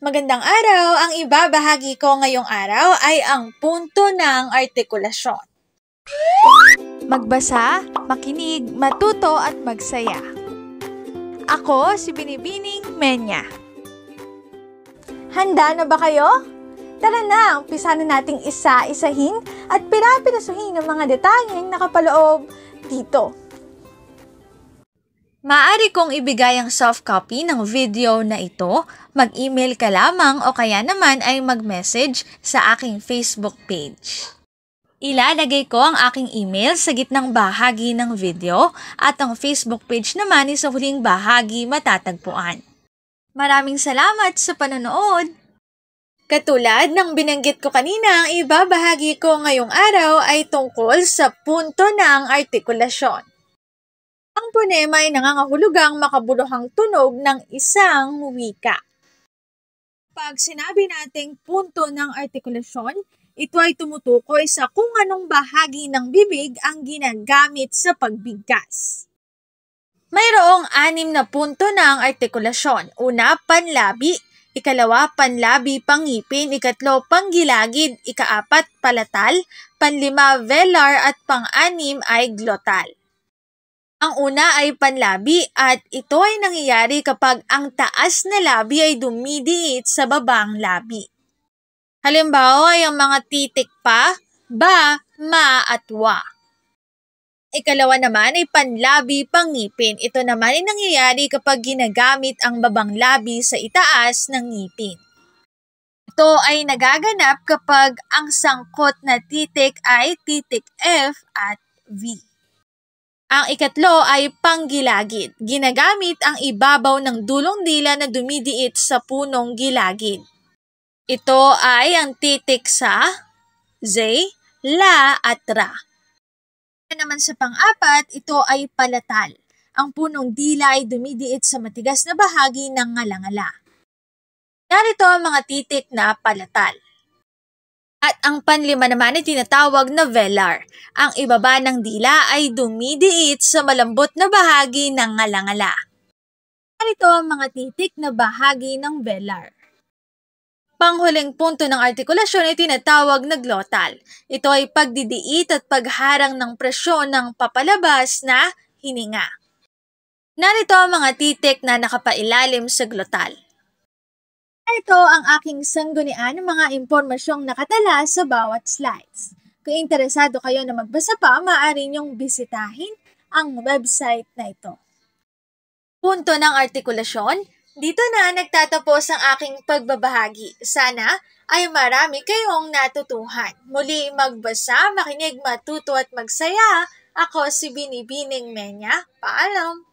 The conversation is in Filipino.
Magandang araw! Ang ibabahagi ko ngayong araw ay ang punto ng artikulasyon. Magbasa, makinig, matuto at magsaya. Ako si Binibining Menya. Handa na ba kayo? Tara na, umpisa na nating isa-isahin at pirapirasuhin ang mga detalyeng nakapaloob dito Maaari kong ibigay ang soft copy ng video na ito, mag-email ka lamang o kaya naman ay mag-message sa aking Facebook page. Ilalagay ko ang aking email sa gitnang bahagi ng video at ang Facebook page naman ay sa huling bahagi matatagpuan. Maraming salamat sa panonood! Katulad ng binanggit ko kanina, ang ibabahagi ko ngayong araw ay tungkol sa punto ng artikulasyon. Ang ponema ay nangangahulugang makabuluhang tunog ng isang wika. Pag sinabi nating punto ng artikulasyon, ito ay tumutukoy sa kung anong bahagi ng bibig ang ginagamit sa pagbigkas. Mayroong anim na punto ng artikulasyon. Una, panlabi. Ikalawa, panlabi, pangipin. Ikatlo, panggilagid. Ikaapat, palatal. Panlima, velar. At panganim ay glotal. Ang una ay panlabi at ito ay nangyayari kapag ang taas na labi ay dumidiit sa babang labi. Halimbawa ay ang mga titik pa, ba, ma at wa. Ikalawa naman ay panlabi pangipin. Ito naman ay nangyayari kapag ginagamit ang babang labi sa itaas ng ngipin. Ito ay nagaganap kapag ang sangkot na titik ay titik F at V. Ang ikatlo ay panggilagid. Ginagamit ang ibabaw ng dulong dila na dumidiit sa punong gilagid. Ito ay ang titik sa ze, la at ra. Naman sa pang-apat, ito ay palatal. Ang punong dila ay dumidiit sa matigas na bahagi ng ngalangala. Narito ang mga titik na palatal. At ang panlima naman ay tinatawag na velar. Ang ibaba ng dila ay dumidiit sa malambot na bahagi ng ngalangala. Ganito ang mga titik na bahagi ng velar. Panghuling punto ng artikulasyon ay tinatawag na glottal. Ito ay pagdidiit at pagharang ng presyon ng papalabas na hininga. Narito ang mga titik na nakapailalim sa glottal. Ito ang aking sanggunian ng mga impormasyong nakatala sa bawat slides. Kung interesado kayo na magbasa pa, maaari niyong bisitahin ang website na ito. Punto ng artikulasyon, dito na nagtatapos ang aking pagbabahagi. Sana ay marami kayong natutuhan. Muli magbasa, makinig, matuto at magsaya. Ako si Binibining Menya. Paalam!